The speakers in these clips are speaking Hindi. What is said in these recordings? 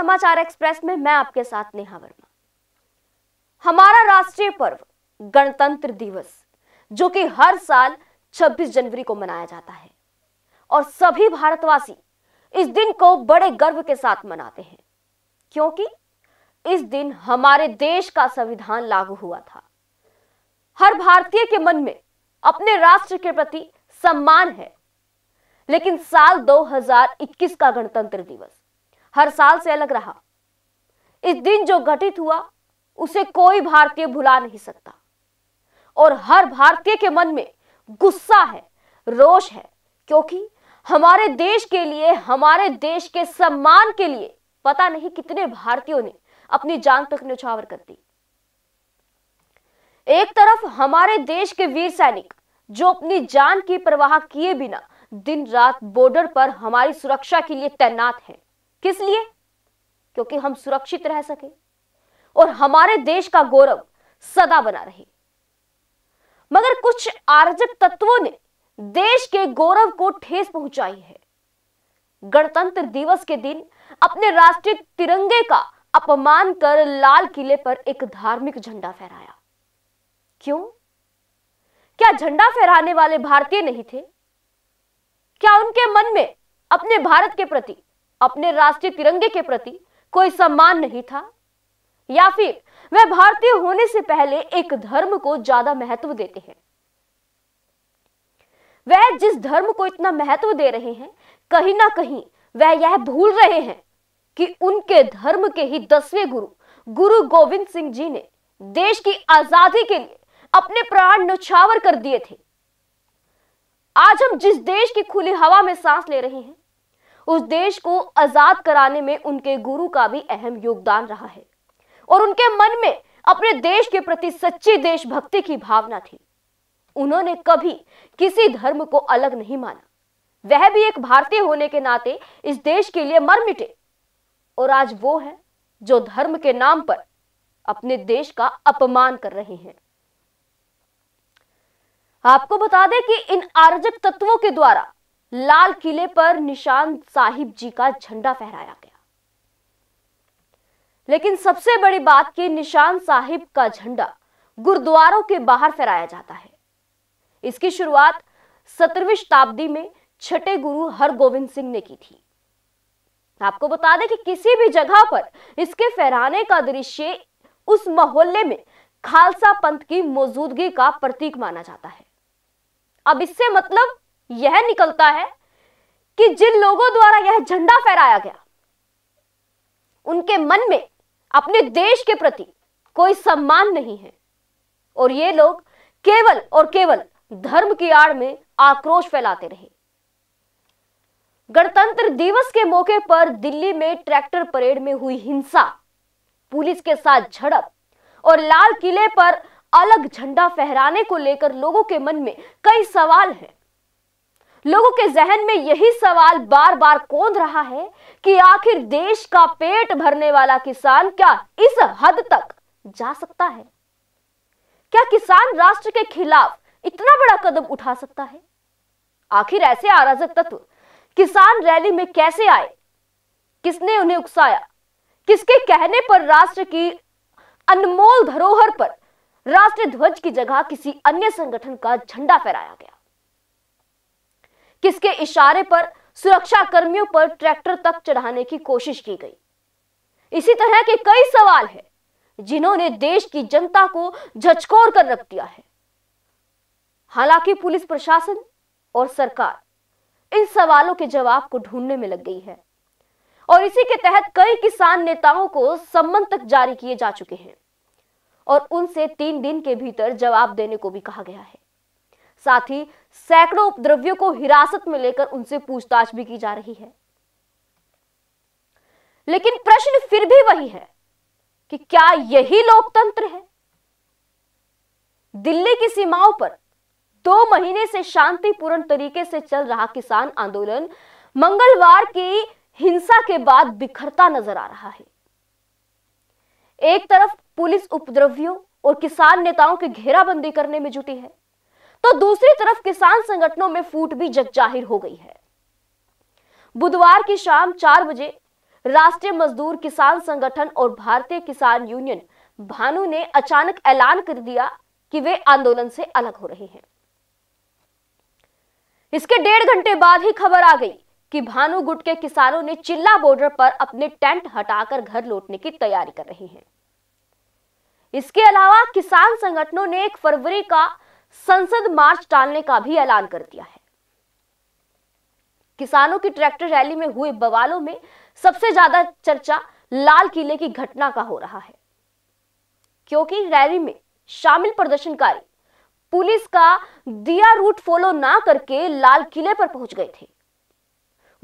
समाचार एक्सप्रेस में मैं आपके साथ नेहा वर्मा हमारा राष्ट्रीय पर्व गणतंत्र दिवस जो कि हर साल 26 जनवरी को मनाया जाता है और सभी भारतवासी इस दिन को बड़े गर्व के साथ मनाते हैं क्योंकि इस दिन हमारे देश का संविधान लागू हुआ था हर भारतीय के मन में अपने राष्ट्र के प्रति सम्मान है लेकिन साल 2021 का गणतंत्र दिवस हर साल से अलग रहा इस दिन जो घटित हुआ उसे कोई भारतीय भुला नहीं सकता और हर भारतीय के मन में गुस्सा है रोष है क्योंकि हमारे देश के लिए हमारे देश के सम्मान के लिए पता नहीं कितने भारतीयों ने अपनी जान तक न्यौछावर कर दी एक तरफ हमारे देश के वीर सैनिक जो अपनी जान की परवाह किए बिना दिन रात बॉर्डर पर हमारी सुरक्षा के लिए तैनात हैं किस लिए क्योंकि हम सुरक्षित रह सके और हमारे देश का गौरव सदा बना रहे मगर कुछ आरजक तत्वों ने देश के गौरव को ठेस पहुंचाई है गणतंत्र दिवस के दिन अपने राष्ट्रीय तिरंगे का अपमान कर लाल किले पर एक धार्मिक झंडा फहराया क्यों क्या झंडा फहराने वाले भारतीय नहीं थे क्या उनके मन में अपने भारत के प्रति अपने राष्ट्रीय तिरंगे के प्रति कोई सम्मान नहीं था या फिर वह भारतीय होने से पहले एक धर्म को ज्यादा महत्व देते हैं वह जिस धर्म को इतना महत्व दे रहे हैं कहीं ना कहीं वह यह भूल रहे हैं कि उनके धर्म के ही दसवें गुरु गुरु गोविंद सिंह जी ने देश की आजादी के लिए अपने प्राण नुछावर कर दिए थे आज हम जिस देश की खुली हवा में सांस ले रहे हैं उस देश को आजाद कराने में उनके गुरु का भी अहम योगदान रहा है और उनके मन में अपने देश के प्रति सच्ची देशभक्ति की भावना थी उन्होंने कभी किसी धर्म को अलग नहीं माना वह भी एक भारतीय होने के नाते इस देश के लिए मर मिटे और आज वो है जो धर्म के नाम पर अपने देश का अपमान कर रहे हैं आपको बता दें कि इन आरजक तत्वों के द्वारा लाल किले पर निशान साहिब जी का झंडा फहराया गया लेकिन सबसे बड़ी बात कि निशान साहिब का झंडा गुरुद्वारों के बाहर फहराया जाता है इसकी शुरुआत सत्रहवीं शताब्दी में छठे गुरु हरगोविंद सिंह ने की थी आपको बता दें कि किसी भी जगह पर इसके फहराने का दृश्य उस मोहल्ले में खालसा पंथ की मौजूदगी का प्रतीक माना जाता है अब इससे मतलब यह निकलता है कि जिन लोगों द्वारा यह झंडा फहराया गया उनके मन में अपने देश के प्रति कोई सम्मान नहीं है और ये लोग केवल और केवल धर्म की आड़ में आक्रोश फैलाते रहे गणतंत्र दिवस के मौके पर दिल्ली में ट्रैक्टर परेड में हुई हिंसा पुलिस के साथ झड़प और लाल किले पर अलग झंडा फहराने को लेकर लोगों के मन में कई सवाल हैं लोगों के जहन में यही सवाल बार बार कोंद रहा है कि आखिर देश का पेट भरने वाला किसान क्या इस हद तक जा सकता है क्या किसान राष्ट्र के खिलाफ इतना बड़ा कदम उठा सकता है आखिर ऐसे आराजक तत्व किसान रैली में कैसे आए किसने उन्हें उकसाया किसके कहने पर राष्ट्र की अनमोल धरोहर पर राष्ट्रीय ध्वज की जगह किसी अन्य संगठन का झंडा फहराया गया किसके इशारे पर सुरक्षा कर्मियों पर ट्रैक्टर तक चढ़ाने की कोशिश की गई इसी तरह के कई सवाल हैं जिन्होंने देश की जनता को झचकोर कर रख दिया है हालांकि पुलिस प्रशासन और सरकार इन सवालों के जवाब को ढूंढने में लग गई है और इसी के तहत कई किसान नेताओं को सम्मन तक जारी किए जा चुके हैं और उनसे तीन दिन के भीतर जवाब देने को भी कहा गया है साथ ही सैकड़ों उपद्रव्यों को हिरासत में लेकर उनसे पूछताछ भी की जा रही है लेकिन प्रश्न फिर भी वही है कि क्या यही लोकतंत्र है दिल्ली की सीमाओं पर दो महीने से शांतिपूर्ण तरीके से चल रहा किसान आंदोलन मंगलवार की हिंसा के बाद बिखरता नजर आ रहा है एक तरफ पुलिस उपद्रवियों और किसान नेताओं की घेराबंदी करने में जुटी है तो दूसरी तरफ किसान संगठनों में फूट भी जग जाहिर हो गई है बुधवार की शाम चार बजे राष्ट्रीय मजदूर किसान संगठन और भारतीय किसान यूनियन भानु ने अचानक ऐलान कर दिया कि वे आंदोलन से अलग हो रहे हैं इसके डेढ़ घंटे बाद ही खबर आ गई कि भानु गुट के किसानों ने चिल्ला बॉर्डर पर अपने टेंट हटाकर घर लौटने की तैयारी कर रहे हैं इसके अलावा किसान संगठनों ने एक फरवरी का संसद मार्च टालने का भी ऐलान कर दिया है किसानों की ट्रैक्टर रैली में हुए बवालों में सबसे ज्यादा चर्चा लाल किले की घटना का हो रहा है क्योंकि रैली में शामिल प्रदर्शनकारी पुलिस का दिया रूट फॉलो ना करके लाल किले पर पहुंच गए थे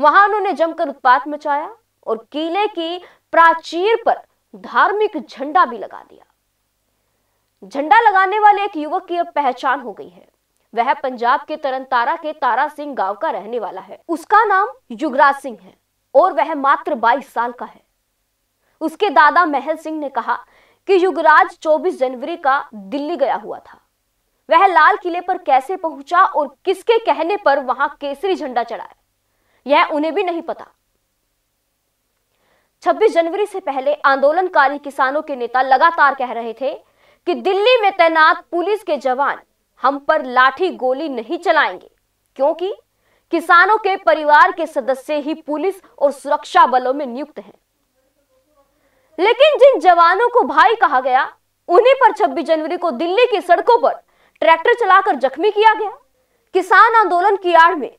वहां उन्होंने जमकर उत्पात मचाया और किले की प्राचीर पर धार्मिक झंडा भी लगा दिया झंडा लगाने वाले एक युवक की अब पहचान हो गई है वह पंजाब के तरन के तारा सिंह गांव का रहने वाला है उसका नाम युगराज सिंह है और वह मात्र 22 साल का है उसके दादा महल सिंह ने कहा कि युगराज 24 जनवरी का दिल्ली गया हुआ था वह लाल किले पर कैसे पहुंचा और किसके कहने पर वहां केसरी झंडा चढ़ाया यह उन्हें भी नहीं पता 26 जनवरी से पहले आंदोलनकारी किसानों के नेता लगातार कह रहे थे कि दिल्ली में तैनात पुलिस के जवान हम पर लाठी गोली नहीं चलाएंगे क्योंकि किसानों के परिवार के सदस्य ही पुलिस और सुरक्षा बलों में नियुक्त हैं लेकिन जिन जवानों को भाई कहा गया उन्हीं पर 26 जनवरी को दिल्ली की सड़कों पर ट्रैक्टर चलाकर जख्मी किया गया किसान आंदोलन की आड़ में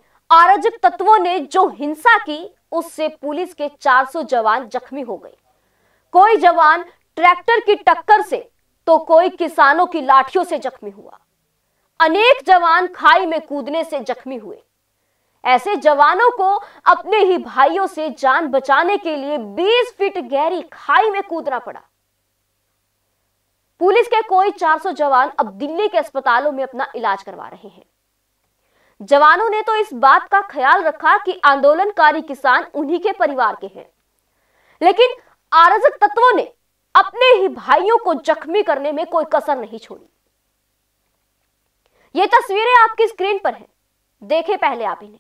आरजक तत्वों ने जो हिंसा की उससे पुलिस के 400 जवान जख्मी हो गए कोई जवान ट्रैक्टर की टक्कर से तो कोई किसानों की लाठियों से जख्मी हुआ अनेक जवान खाई में कूदने से जख्मी हुए ऐसे जवानों को अपने ही भाइयों से जान बचाने के लिए 20 फीट गहरी खाई में कूदना पड़ा पुलिस के कोई 400 जवान अब दिल्ली के अस्पतालों में अपना इलाज करवा रहे हैं जवानों ने तो इस बात का ख्याल रखा कि आंदोलनकारी किसान उन्हीं के परिवार के हैं लेकिन आरजक तत्वों ने अपने ही भाइयों को जख्मी करने में कोई कसर नहीं छोड़ी ये तस्वीरें आपकी स्क्रीन पर हैं देखे पहले आप इन्हें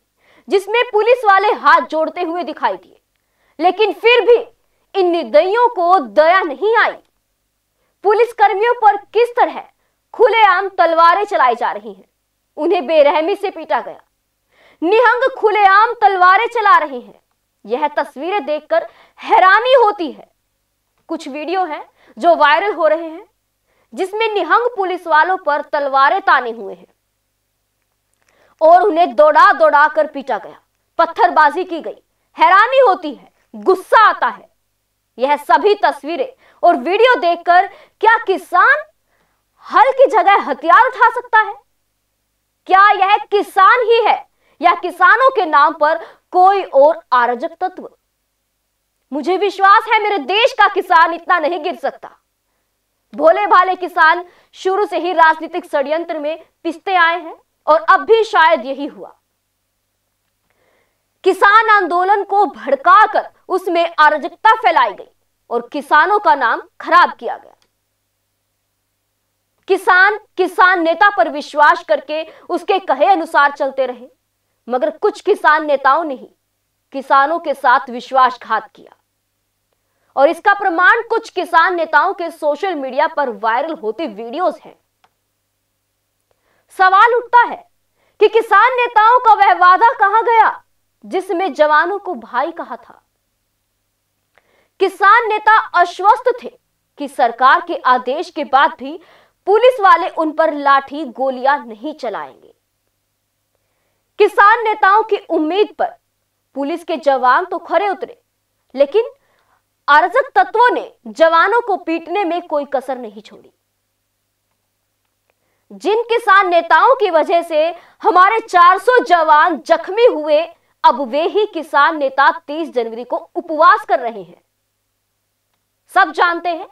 जिसमें पुलिस वाले हाथ जोड़ते हुए दिखाई दिए लेकिन फिर भी इन निर्दयियों को दया नहीं आई पुलिस कर्मियों पर किस तरह खुलेआम तलवारें चलाई जा रही हैं उन्हें बेरहमी से पीटा गया निहंग खुलेआम तलवारें चला रहे हैं यह तस्वीरें देखकर हैरानी होती है कुछ वीडियो हैं जो वायरल हो रहे हैं जिसमें निहंग पुलिस वालों पर तलवारें ताने हुए हैं और उन्हें दौड़ा दौड़ा कर पीटा गया पत्थरबाजी की गई हैरानी होती है गुस्सा आता है यह सभी तस्वीरें और वीडियो देखकर क्या किसान हल की जगह हथियार उठा सकता है क्या यह किसान ही है या किसानों के नाम पर कोई और आरजक तत्व मुझे विश्वास है मेरे देश का किसान इतना नहीं गिर सकता भोले भाले किसान शुरू से ही राजनीतिक षड्यंत्र में पिसते आए हैं और अब भी शायद यही हुआ किसान आंदोलन को भड़काकर उसमें अराजकता फैलाई गई और किसानों का नाम खराब किया गया किसान किसान नेता पर विश्वास करके उसके कहे अनुसार चलते रहे मगर कुछ किसान नेताओं ने ही किसानों के साथ विश्वासघात किया और इसका प्रमाण कुछ किसान नेताओं के सोशल मीडिया पर वायरल होते वीडियोस हैं सवाल उठता है कि किसान नेताओं का वह वादा कहां गया जिसमें जवानों को भाई कहा था किसान नेता आश्वस्त थे कि सरकार के आदेश के बाद भी पुलिस वाले उन पर लाठी गोलियां नहीं चलाएंगे किसान नेताओं की उम्मीद पर पुलिस के जवान तो खड़े उतरे लेकिन अराजक तत्वों ने जवानों को पीटने में कोई कसर नहीं छोड़ी जिन किसान नेताओं की वजह से हमारे 400 जवान जख्मी हुए अब वे ही किसान नेता 30 जनवरी को उपवास कर रहे हैं सब जानते हैं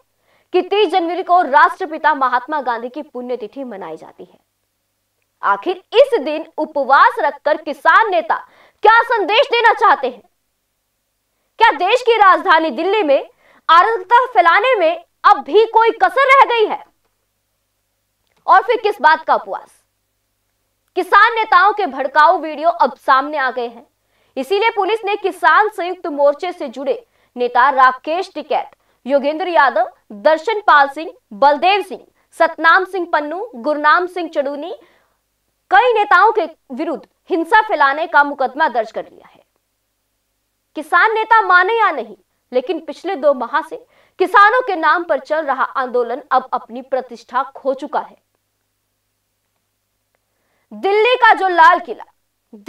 कि 30 जनवरी को राष्ट्रपिता महात्मा गांधी की पुण्यतिथि मनाई जाती है आखिर इस दिन उपवास रखकर किसान नेता क्या संदेश देना चाहते हैं क्या देश की राजधानी दिल्ली में आरक्षता फैलाने में अब भी कोई कसर रह गई है और फिर किस बात का उपवास किसान नेताओं के भड़काऊ वीडियो अब सामने आ गए हैं इसीलिए पुलिस ने किसान संयुक्त मोर्चे से जुड़े नेता राकेश टिकैत योगेंद्र यादव दर्शन पाल सिंह बलदेव सिंह सतनाम सिंह पन्नू गुरनाम सिंह चडूनी कई नेताओं के विरुद्ध हिंसा फैलाने का मुकदमा दर्ज कर लिया है किसान नेता माने या नहीं लेकिन पिछले दो माह से किसानों के नाम पर चल रहा आंदोलन अब अपनी प्रतिष्ठा खो चुका है दिल्ली का जो लाल किला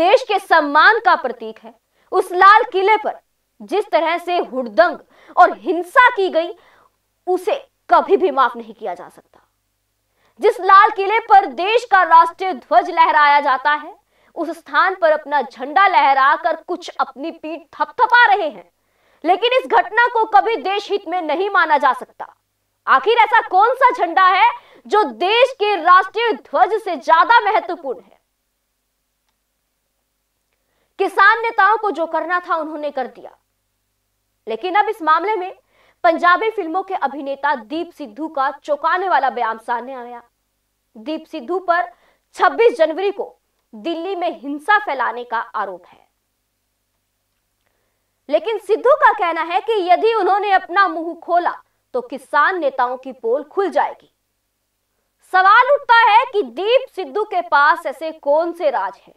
देश के सम्मान का प्रतीक है उस लाल किले पर जिस तरह से हुड़दंग और हिंसा की गई उसे कभी भी माफ नहीं किया जा सकता जिस लाल किले पर देश का राष्ट्रीय ध्वज लहराया जाता है उस स्थान पर अपना झंडा लहराकर कुछ अपनी पीठ थपथपा रहे हैं लेकिन इस घटना को कभी देश हित में नहीं माना जा सकता आखिर ऐसा कौन सा झंडा है जो देश के राष्ट्रीय ध्वज से ज्यादा महत्वपूर्ण है किसान नेताओं को जो करना था उन्होंने कर दिया लेकिन अब इस मामले में पंजाबी फिल्मों के अभिनेता दीप सिद्धू का चौंकाने वाला बयान सामने आया दीप सिद्धू पर 26 जनवरी को दिल्ली में हिंसा फैलाने का आरोप है लेकिन सिद्धू का कहना है कि यदि उन्होंने अपना मुंह खोला तो किसान नेताओं की पोल खुल जाएगी सवाल उठता है कि दीप सिद्धू के पास ऐसे कौन से राज हैं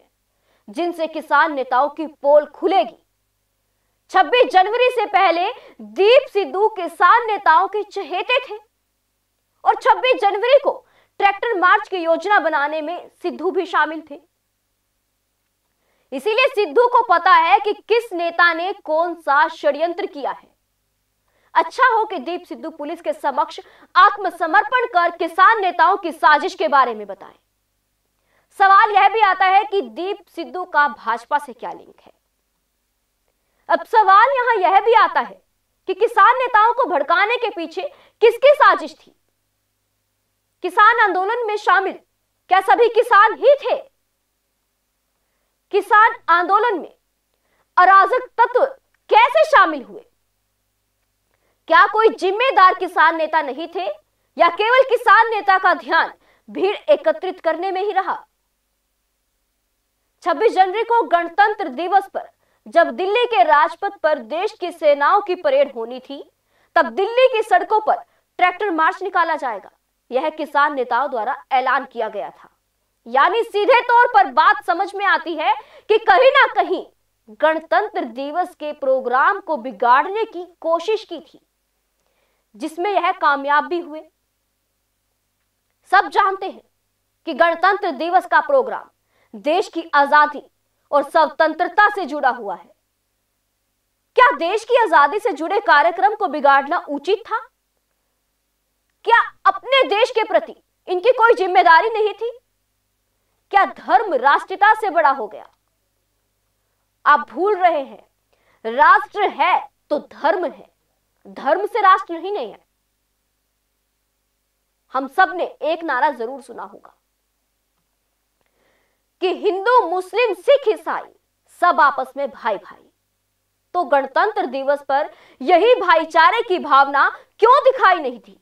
जिनसे किसान नेताओं की पोल खुलेगी 26 जनवरी से पहले दीप सिद्धू किसान नेताओं के चहेते थे और 26 जनवरी को ट्रैक्टर मार्च की योजना बनाने में सिद्धू भी शामिल थे इसीलिए सिद्धू को पता है कि किस नेता ने कौन सा षड्यंत्र किया है अच्छा हो कि दीप सिद्धू पुलिस के समक्ष आत्मसमर्पण कर किसान नेताओं की साजिश के बारे में बताएं। सवाल यह भी आता है कि दीप सिद्धू का भाजपा से क्या लिंक है अब सवाल यहां यह भी आता है कि किसान नेताओं को भड़काने के पीछे किसकी साजिश थी किसान आंदोलन में शामिल क्या सभी किसान ही थे किसान आंदोलन में अराजक तत्व कैसे शामिल हुए क्या कोई जिम्मेदार किसान नेता नहीं थे या केवल किसान नेता का ध्यान भीड़ एकत्रित करने में ही रहा 26 जनवरी को गणतंत्र दिवस पर जब दिल्ली के राजपथ पर देश की सेनाओं की परेड होनी थी तब दिल्ली की सड़कों पर ट्रैक्टर मार्च निकाला जाएगा यह किसान नेताओं द्वारा ऐलान किया गया था यानी सीधे तौर पर बात समझ में आती है कि कहीं ना कहीं गणतंत्र दिवस के प्रोग्राम को बिगाड़ने की कोशिश की थी जिसमें यह कामयाब भी हुए सब जानते हैं कि गणतंत्र दिवस का प्रोग्राम देश की आजादी और स्वतंत्रता से जुड़ा हुआ है क्या देश की आजादी से जुड़े कार्यक्रम को बिगाड़ना उचित था क्या अपने देश के प्रति इनकी कोई जिम्मेदारी नहीं थी क्या धर्म राष्ट्रता से बड़ा हो गया आप भूल रहे हैं राष्ट्र है तो धर्म है धर्म से राष्ट्र ही नहीं है हम सब ने एक नारा जरूर सुना होगा कि हिंदू मुस्लिम सिख ईसाई सब आपस में भाई भाई तो गणतंत्र दिवस पर यही भाईचारे की भावना क्यों दिखाई नहीं थी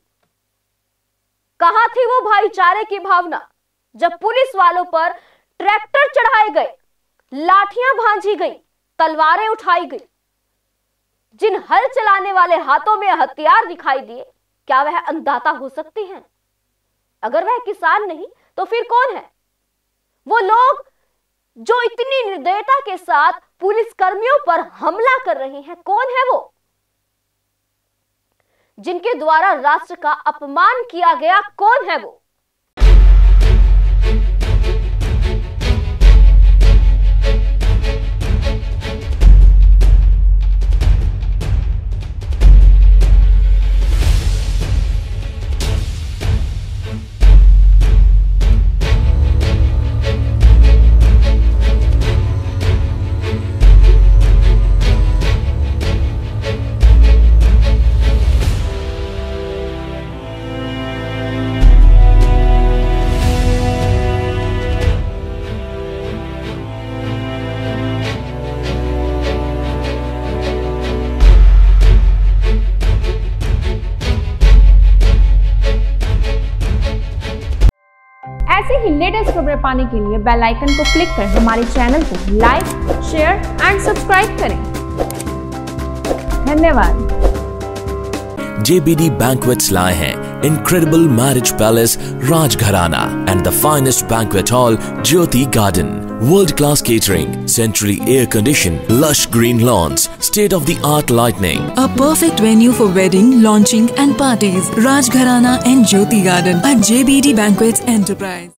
कहा थी वो भाईचारे की भावना जब पुलिस वालों पर ट्रैक्टर चढ़ाए गए लाठियां भांजी गई तलवारें उठाई गई जिन हल चलाने वाले हाथों में हथियार दिखाई दिए क्या वह अन्नदाता हो सकती हैं? अगर वह किसान नहीं तो फिर कौन है वो लोग जो इतनी निर्दयता के साथ पुलिस कर्मियों पर हमला कर रहे हैं कौन है वो जिनके द्वारा राष्ट्र का अपमान किया गया कौन है वो खबर पाने के लिए बेल आइकन को क्लिक कर हमारे चैनल को लाइक शेयर एंड सब्सक्राइब करें धन्यवाद JBD Banquets लाए हैं incredible marriage palace Rajgharana and the finest banquet hall Jyoti Garden. World-class catering, centrally air-conditioned, lush green lawns, state-of-the-art lighting. A perfect venue for wedding, launching and parties. Rajgharana and Jyoti Garden at JBD Banquets Enterprise.